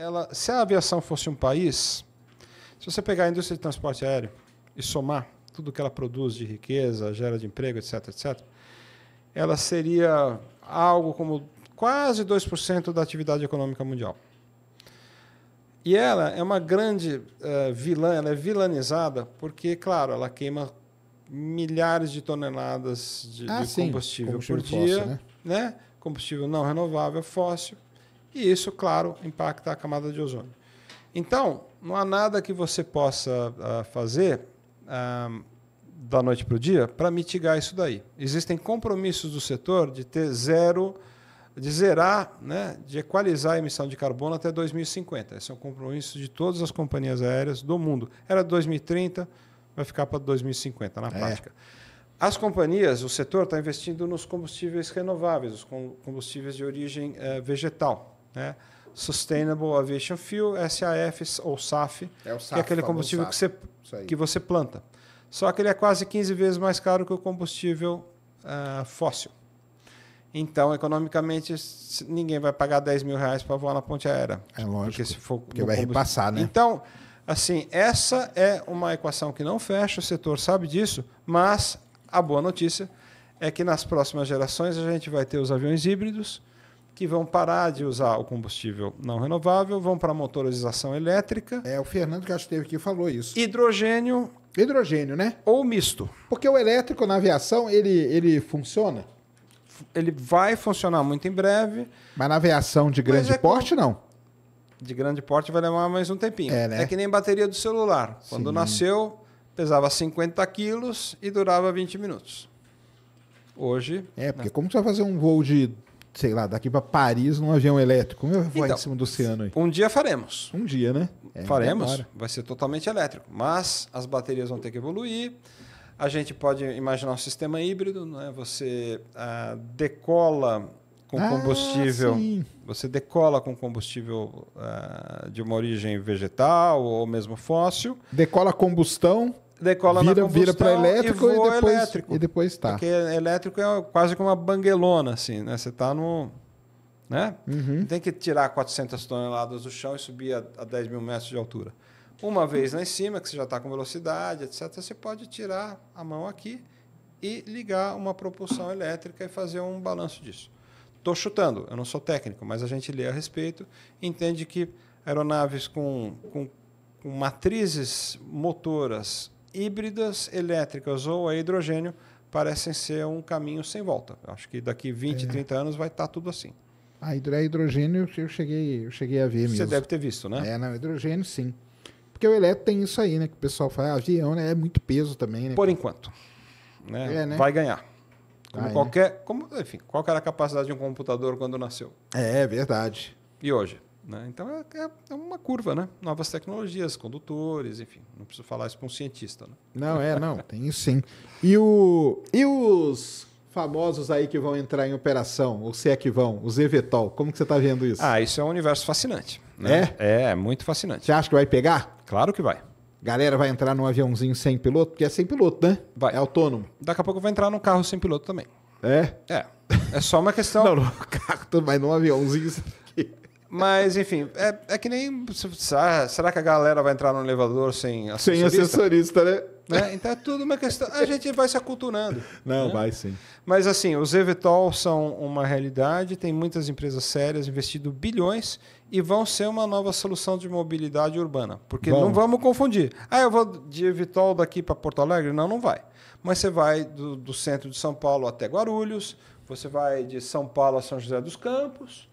ela, se a aviação fosse um país, se você pegar a indústria de transporte aéreo e somar tudo que ela produz de riqueza, gera de emprego, etc, etc, ela seria algo como quase 2% da atividade econômica mundial. E ela é uma grande uh, vilã, ela é vilanizada porque, claro, ela queima milhares de toneladas de, ah, de combustível, combustível, por dia, fóssil, né? né? Combustível não renovável, fóssil. E isso, claro, impacta a camada de ozônio. Então, não há nada que você possa uh, fazer uh, da noite para o dia para mitigar isso daí. Existem compromissos do setor de ter zero, de zerar, né, de equalizar a emissão de carbono até 2050. Esse é um compromisso de todas as companhias aéreas do mundo. Era 2030, vai ficar para 2050 na é. prática. As companhias, o setor está investindo nos combustíveis renováveis, os combustíveis de origem eh, vegetal. Né? Sustainable Aviation Fuel, SAF ou SAF, é SAF que é aquele combustível que você, que você planta. Só que ele é quase 15 vezes mais caro que o combustível uh, fóssil. Então, economicamente, ninguém vai pagar 10 mil reais para voar na ponte aérea. É lógico, porque, se for porque vai repassar, né? Então, assim, essa é uma equação que não fecha, o setor sabe disso, mas a boa notícia é que nas próximas gerações a gente vai ter os aviões híbridos, que vão parar de usar o combustível não renovável, vão para a motorização elétrica. É, o Fernando que acho que esteve aqui falou isso. Hidrogênio. Hidrogênio, né? Ou misto. Porque o elétrico na aviação, ele, ele funciona? Ele vai funcionar muito em breve. Mas na aviação de grande é porte, com... não? De grande porte vai levar mais um tempinho. É, né? é que nem bateria do celular. Quando Sim. nasceu, pesava 50 quilos e durava 20 minutos. Hoje. É, porque né? como você vai fazer um voo de sei lá, daqui para Paris num avião elétrico. Como é eu vou então, em cima do oceano aí? Um dia faremos. Um dia, né? É, faremos. Vai ser totalmente elétrico. Mas as baterias vão ter que evoluir. A gente pode imaginar um sistema híbrido, né? Você ah, decola com ah, combustível. Sim. Você decola com combustível ah, de uma origem vegetal ou mesmo fóssil. Decola combustão decola vira, na combustão vira para elétrico e, e depois, elétrico. E depois tá. Porque elétrico é quase como uma banguelona, assim, né? Você está no... Né? Uhum. Tem que tirar 400 toneladas do chão e subir a, a 10 mil metros de altura. Uma vez lá em cima, que você já está com velocidade, etc., você pode tirar a mão aqui e ligar uma propulsão elétrica e fazer um balanço disso. Estou chutando, eu não sou técnico, mas a gente lê a respeito, entende que aeronaves com, com, com matrizes motoras híbridas elétricas ou a hidrogênio parecem ser um caminho sem volta. Acho que daqui 20, é. 30 anos vai estar tá tudo assim. A hidrogênio eu cheguei, eu cheguei a ver Você mesmo. Você deve ter visto, né? É, não, hidrogênio sim. Porque o elétrico tem isso aí, né? Que o pessoal fala, avião, né? É muito peso também, né? Por enquanto. Né? É, né? Vai ganhar. Como ah, qualquer, é. como, enfim, qual era a capacidade de um computador quando nasceu? É, é verdade. E hoje? Né? Então é, é, é, uma curva, né? Novas tecnologias, condutores, enfim. Não preciso falar isso para um cientista. Né? Não, é, não, tem isso sim. E, o, e os famosos aí que vão entrar em operação, ou se é que vão, os Evetol, como que você está vendo isso? Ah, isso é um universo fascinante. Né? É? É, muito fascinante. Você acha que vai pegar? Claro que vai. Galera vai entrar num aviãozinho sem piloto, porque é sem piloto, né? Vai. É autônomo. Daqui a pouco vai entrar num carro sem piloto também. É? É. É só uma questão. não, no carro, mas num aviãozinho. Mas, enfim, é, é que nem. Ah, será que a galera vai entrar no elevador sem assessorista? Sem assessorista, né? né? Então é tudo uma questão. A gente vai se aculturando. Não, né? vai sim. Mas, assim, os Evitol são uma realidade, tem muitas empresas sérias investindo bilhões e vão ser uma nova solução de mobilidade urbana. Porque não vamos confundir. Ah, eu vou de Evitol daqui para Porto Alegre? Não, não vai. Mas você vai do, do centro de São Paulo até Guarulhos, você vai de São Paulo a São José dos Campos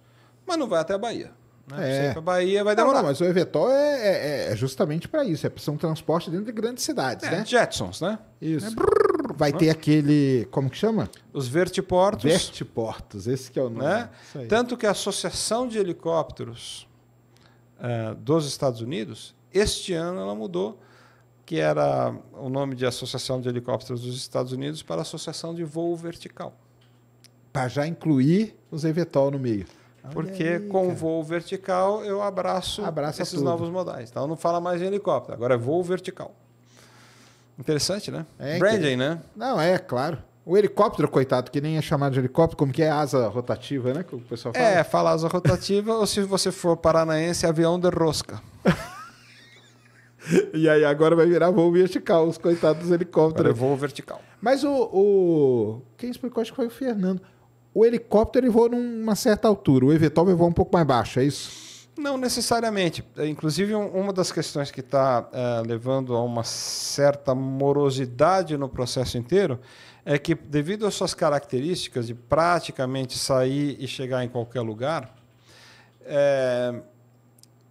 mas não vai até a Bahia. Né? É. Bahia vai demorar. Não, não, mas o Evetol é, é, é justamente para isso. É são transportes dentro de grandes cidades, é, né? Jetsons, né? Isso. Brrr, é vai né? ter aquele... Como que chama? Os vertiportos. Vertiportos, esse que é o nome. Né? Tanto que a Associação de Helicópteros uh, dos Estados Unidos, este ano ela mudou que era o nome de Associação de Helicópteros dos Estados Unidos para Associação de Voo Vertical. Para já incluir os Evetol no meio porque aí, com cara. voo vertical eu abraço esses tudo. novos modais. Então não fala mais em helicóptero, agora é voo vertical. Interessante, né? É, Branding, que... né? Não, é, claro. O helicóptero, coitado, que nem é chamado de helicóptero, como que é asa rotativa, né? Que o pessoal fala. É, fala asa rotativa, ou se você for paranaense, é avião de rosca. e aí agora vai virar voo vertical, os coitados dos helicópteros. Agora é voo vertical. Mas o, o. Quem explicou, acho que foi o Fernando o helicóptero ele voa numa certa altura, o Evetop voa um pouco mais baixo, é isso? Não necessariamente. É, inclusive, um, uma das questões que está é, levando a uma certa morosidade no processo inteiro é que, devido às suas características de praticamente sair e chegar em qualquer lugar, é,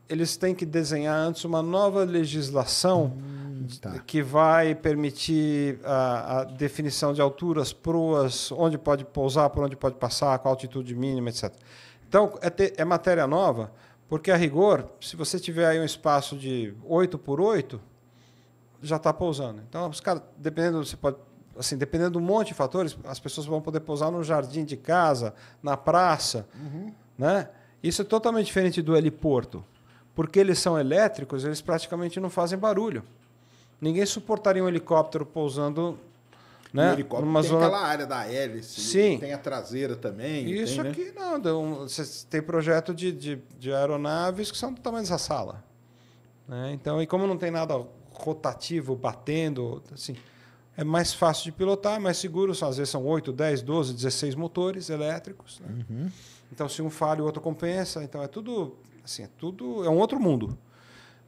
eles têm que desenhar antes uma nova legislação. Uhum tá. que vai permitir a, a, definição de alturas, proas, onde pode pousar, por onde pode passar, qual a altitude mínima, etc. Então, é, é matéria nova, porque a rigor, se você tiver aí um espaço de 8 por 8, já está pousando. Então, os caras, dependendo, você pode assim, dependendo de um monte de fatores, as pessoas vão poder pousar no jardim de casa, na praça, uhum. né? Isso é totalmente diferente do heliporto. Porque eles são elétricos, eles praticamente não fazem barulho. Ninguém suportaria um helicóptero pousando né? um helicóptero Numa tem zona... aquela área da hélice, né, Sim. tem a traseira também. Isso tem, né? aqui né? não, um, tem projeto de, de, de, aeronaves que são do tamanho dessa sala. Né? Então, e como não tem nada rotativo, batendo, assim, é mais fácil de pilotar, é mais seguro, às vezes são 8, 10, 12, 16 motores elétricos. Né? Uhum. Então, se um falha, o outro compensa. Então, é tudo, assim, é tudo, é um outro mundo.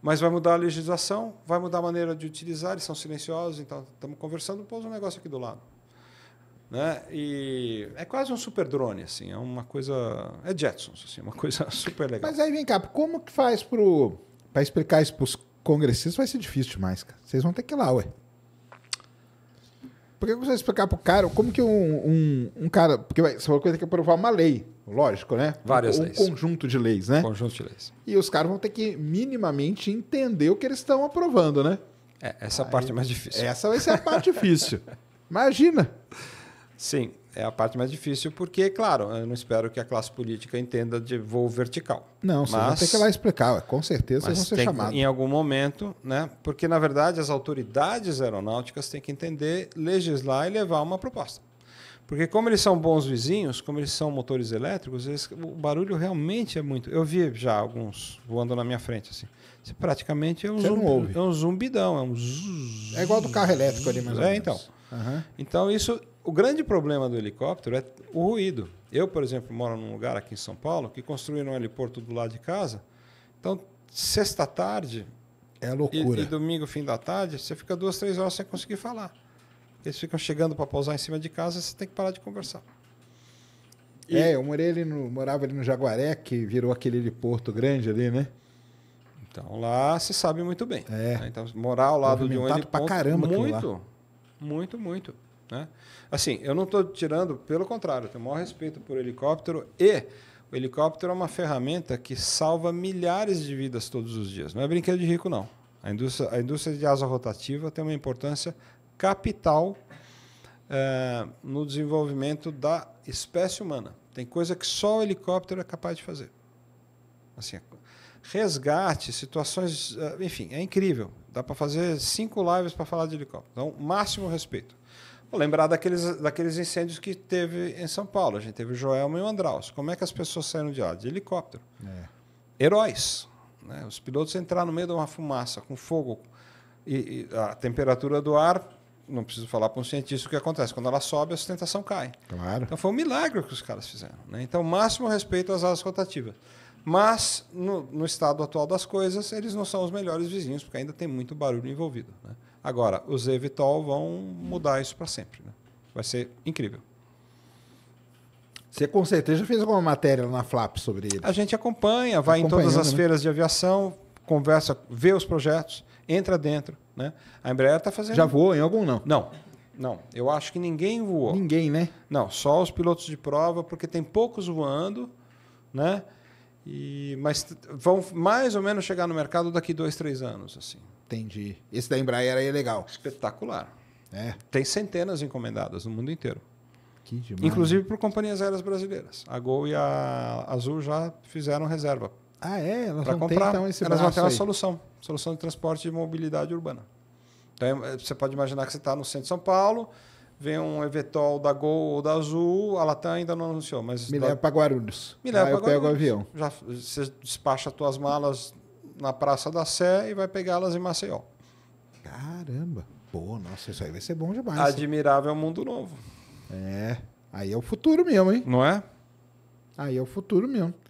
Mas vai mudar a legislação, vai mudar a maneira de utilizar, eles são silenciosos, então estamos conversando, pôs um negócio aqui do lado. Né? E é quase um super drone, assim, é uma coisa. É Jetsons, assim, uma coisa super legal. Mas aí vem cá, como que faz para explicar isso para os congressistas? Vai ser difícil demais, cara. Vocês vão ter que ir lá, ué. Porque que você vai explicar para o cara como que um, um, um cara. Porque vai, você vai ter que é aprovar uma lei, lógico, né? Várias um leis. Um conjunto de leis, né? Conjunto de leis. E os caras vão ter que minimamente entender o que eles estão aprovando, né? É, essa é Aí, parte é mais difícil. Essa vai ser a parte difícil. Imagina. Sim, é a parte mais difícil, porque, claro, eu não espero que a classe política entenda de voo vertical. Não, mas, você vai ter que ir lá explicar, com certeza vão ser chamados. Em algum momento, né? Porque, na verdade, as autoridades aeronáuticas têm que entender, legislar e levar uma proposta. Porque como eles são bons vizinhos, como eles são motores elétricos, eles, o barulho realmente é muito. Eu vi já alguns voando na minha frente assim. Você praticamente é um, é um zumbidão, é um zzz, É igual do carro elétrico ali, mais ou é, menos. É, então. Uhum. Então isso o grande problema do helicóptero é o ruído. Eu, por exemplo, moro num lugar aqui em São Paulo que construíram um heliporto do lado de casa. Então, sexta-tarde. É loucura. E, e domingo, fim da tarde, você fica duas, três horas sem conseguir falar. Eles ficam chegando para pousar em cima de casa, você tem que parar de conversar. E... É, eu morei ali no, morava ali no Jaguaré, que virou aquele de Porto Grande ali, né? Então lá se sabe muito bem. É. Né? Então morar ao lado de um heliponto... pra caramba Muito, muito, muito. Né? Assim, eu não estou tirando, pelo contrário, tenho o maior respeito por helicóptero e o helicóptero é uma ferramenta que salva milhares de vidas todos os dias. Não é brinquedo de rico, não. A indústria, a indústria de asa rotativa tem uma importância capital é, no desenvolvimento da espécie humana. Tem coisa que só o helicóptero é capaz de fazer. Assim, resgate, situações. Eh, enfim, é incrível. Dá para fazer cinco lives para falar de helicóptero. Então, máximo respeito lembrar daqueles, daqueles incêndios que teve em São Paulo. A gente teve o Joelma e o Andraus. Como é que as pessoas saíram de lá? De helicóptero. É. Heróis. Né? Os pilotos entraram no meio de uma fumaça, com fogo. E, e a temperatura do ar, não preciso falar para um cientista o que acontece. Quando ela sobe, a sustentação cai. Claro. Então foi um milagre que os caras fizeram. Né? Então, máximo respeito às asas rotativas. Mas, no, no estado atual das coisas, eles não são os melhores vizinhos, porque ainda tem muito barulho envolvido. Né? Agora, os Evitol vão mudar isso para sempre. Né? Vai ser incrível. Você com certeza fez alguma matéria na FLAP sobre ele. A gente acompanha, vai em todas as né? feiras de aviação, conversa, vê os projetos, entra dentro. Né? A Embraer está fazendo. Já voou em algum, não? Não. Não, eu acho que ninguém voou. Ninguém, né? Não, só os pilotos de prova, porque tem poucos voando, né? E, mas vão mais ou menos chegar no mercado daqui dois, três anos, assim. Entendi. Esse da Embraer aí é legal. Espetacular. É. Tem centenas encomendadas no mundo inteiro. Que demais. Inclusive por companhias aéreas brasileiras. A Gol e a Azul já fizeram reserva. Ah, é? Elas vão comprar. Ter, então, esse Elas vão ter uma aí. solução. Solução de transporte e mobilidade urbana. Então, é, você pode imaginar que você está no centro de São Paulo, vem um Evetol da Gol ou da Azul, a Latam ainda não anunciou, mas... Me leva para Guarulhos. Me leva para Guarulhos. eu pego o avião. Já, você despacha as tuas malas na Praça da Sé e vai pegá-las em Maceió. Caramba! Pô, nossa, isso aí vai ser bom demais. Admirável é mundo novo. É. Aí é o futuro mesmo, hein? Não é? Aí é o futuro mesmo.